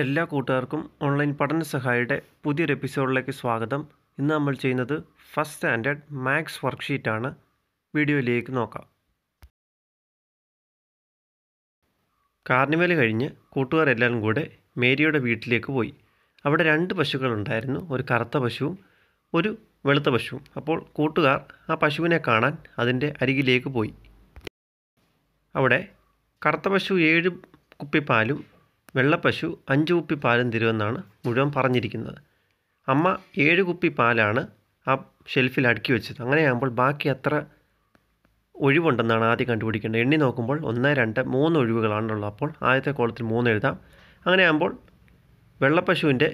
എല്ലാ കൂട്ടുകാർക്കും ഓൺലൈൻ പഠന സഹായിയുടെ പുതിയൊരു എപ്പിസോഡിലേക്ക് സ്വാഗതം ഇന്ന് നമ്മൾ ചെയ്യുന്നത് ഫസ്റ്റ് സ്റ്റാൻഡേർഡ് മാത്സ് വർക്ക്ഷീറ്റാണ് വീഡിയോയിലേക്ക് നോക്കാം കാർണിവൽ കഴിഞ്ഞ് കൂട്ടുകാരെല്ലാവരും കൂടെ മേരിയുടെ വീട്ടിലേക്ക് പോയി അവിടെ രണ്ട് പശുക്കളുണ്ടായിരുന്നു ഒരു കറുത്ത പശുവും ഒരു വെളുത്ത പശുവും അപ്പോൾ കൂട്ടുകാർ ആ പശുവിനെ കാണാൻ അതിൻ്റെ അരികിലേക്ക് പോയി അവിടെ കറുത്ത പശു ഏഴ് കുപ്പിപ്പാലും വെള്ളപ്പശു അഞ്ച് കുപ്പി പാലും തരുമെന്നാണ് മുഴുവൻ പറഞ്ഞിരിക്കുന്നത് അമ്മ ഏഴ് കുപ്പി പാലാണ് ആ ഷെൽഫിൽ അടുക്കി വെച്ചത് അങ്ങനെയാകുമ്പോൾ ബാക്കി അത്ര ഒഴിവുണ്ടെന്നാണ് ആദ്യം കണ്ടുപിടിക്കേണ്ടത് എണ്ണി നോക്കുമ്പോൾ ഒന്ന് രണ്ട് മൂന്ന് ഒഴിവുകളാണുള്ളത് അപ്പോൾ ആദ്യത്തെ കോളത്തിൽ മൂന്ന് എഴുതാം അങ്ങനെയാകുമ്പോൾ വെള്ളപ്പശുവിൻ്റെ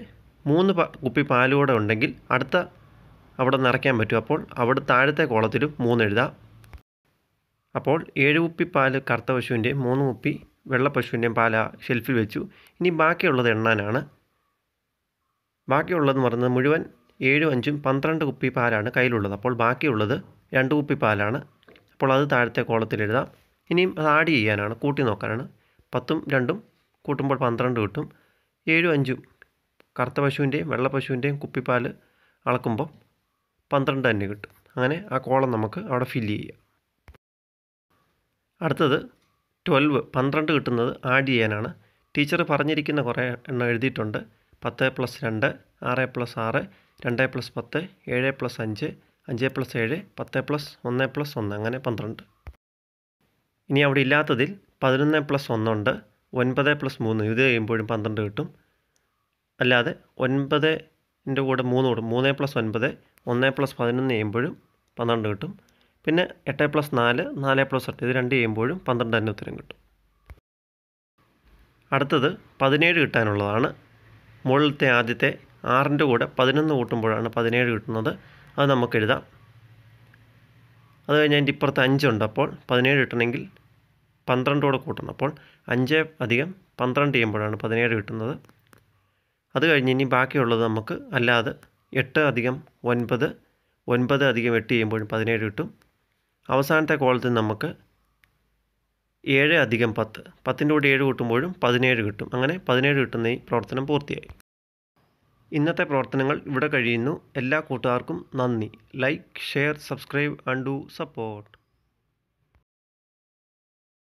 മൂന്ന് കുപ്പി പാലുകൂടെ ഉണ്ടെങ്കിൽ അടുത്ത അവിടെ നിറയ്ക്കാൻ പറ്റും അപ്പോൾ അവിടെ താഴത്തെ കോളത്തിലും മൂന്ന് എഴുതാം അപ്പോൾ ഏഴ് കുപ്പി പാല് കറുത്ത പശുവിൻ്റെ മൂന്ന് കുപ്പി വെള്ളപ്പശുവിൻ്റെയും പാല ഷെൽഫിൽ വെച്ചു ഇനി ബാക്കിയുള്ളത് എണ്ണാനാണ് ബാക്കിയുള്ളതെന്ന് പറയുന്നത് മുഴുവൻ ഏഴും അഞ്ചും പന്ത്രണ്ട് കുപ്പി പാലാണ് കയ്യിലുള്ളത് അപ്പോൾ ബാക്കിയുള്ളത് രണ്ട് കുപ്പി പാലാണ് അപ്പോൾ അത് താഴത്തെ കോളത്തിൽ എഴുതാം ഇനിയും അത് ആഡ് ചെയ്യാനാണ് കൂട്ടി നോക്കാനാണ് പത്തും രണ്ടും കൂട്ടുമ്പോൾ പന്ത്രണ്ട് കിട്ടും ഏഴും അഞ്ചും കറുത്ത പശുവിൻ്റെയും വെള്ള പശുവിൻ്റെയും കുപ്പിപ്പാൽ അളക്കുമ്പോൾ പന്ത്രണ്ട് തന്നെ കിട്ടും അങ്ങനെ ആ കോളം നമുക്ക് അവിടെ ഫില്ല് ചെയ്യാം അടുത്തത് ട്വൽവ് പന്ത്രണ്ട് കിട്ടുന്നത് ആഡ് ചെയ്യാനാണ് ടീച്ചർ പറഞ്ഞിരിക്കുന്ന കുറേ എണ്ണം എഴുതിയിട്ടുണ്ട് പത്ത് പ്ലസ് രണ്ട് ആറ് പ്ലസ് ആറ് രണ്ട് പ്ലസ് പത്ത് ഏഴ് പ്ലസ് അഞ്ച് അഞ്ച് പ്ലസ് ഏഴ് പത്ത് പ്ലസ് ഒന്ന് പ്ലസ് ഒന്ന് അങ്ങനെ പന്ത്രണ്ട് ഇനി അവിടെ ഇല്ലാത്തതിൽ പതിനൊന്ന് പ്ലസ് ഒന്നുണ്ട് ഒൻപത് പ്ലസ് മൂന്ന് ഇത് കഴിയുമ്പോഴും പന്ത്രണ്ട് കിട്ടും അല്ലാതെ ഒൻപതിൻ്റെ കൂടെ മൂന്ന് കൂടും മൂന്ന് പ്ലസ് ഒൻപത് ഒന്ന് പ്ലസ് പതിനൊന്ന് ചെയ്യുമ്പോഴും പന്ത്രണ്ട് കിട്ടും പിന്നെ എട്ട് പ്ലസ് നാല് നാല് പ്ലസ് എട്ട് ഇത് രണ്ട് ചെയ്യുമ്പോഴും പന്ത്രണ്ട് തന്നെ ഉത്തരം കിട്ടും അടുത്തത് പതിനേഴ് കിട്ടാനുള്ളതാണ് മുകളിലത്തെ ആദ്യത്തെ ആറിൻ്റെ കൂടെ പതിനൊന്ന് കൂട്ടുമ്പോഴാണ് പതിനേഴ് കിട്ടുന്നത് അത് നമുക്ക് എഴുതാം അത് കഴിഞ്ഞാൽ അതിൻ്റെ ഇപ്പുറത്ത് അഞ്ചുണ്ട് അപ്പോൾ പതിനേഴ് കിട്ടണമെങ്കിൽ പന്ത്രണ്ടോടെ കൂട്ടണം അപ്പോൾ അഞ്ച് അധികം പന്ത്രണ്ട് ചെയ്യുമ്പോഴാണ് പതിനേഴ് കിട്ടുന്നത് അത് കഴിഞ്ഞ് ഇനി ബാക്കിയുള്ളത് നമുക്ക് അല്ലാതെ എട്ട് അധികം ഒൻപത് ഒൻപത് അധികം എട്ട് ചെയ്യുമ്പോഴും പതിനേഴ് കിട്ടും അവസാനത്തെ കോളത്തിൽ നമുക്ക് ഏഴ് അധികം പത്ത് പത്തിൻ്റെ കൂടെ ഏഴ് കൂട്ടുമ്പോഴും പതിനേഴ് കിട്ടും അങ്ങനെ പതിനേഴ് കിട്ടുന്ന ഈ പ്രവർത്തനം പൂർത്തിയായി ഇന്നത്തെ പ്രവർത്തനങ്ങൾ ഇവിടെ കഴിയുന്നു എല്ലാ കൂട്ടുകാർക്കും നന്ദി like share subscribe and do support